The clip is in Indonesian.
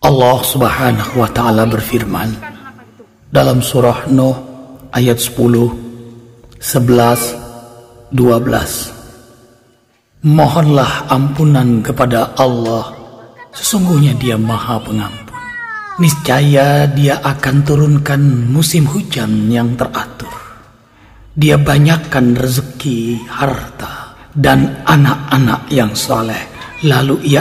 Allah Subhanahu wa taala berfirman dalam surah Nuh ayat 10, 11, 12. Mohonlah ampunan kepada Allah, sesungguhnya Dia Maha Pengampun. Niscaya Dia akan turunkan musim hujan yang teratur. Dia banyakkan rezeki, harta, dan anak-anak yang soleh. Lalu ia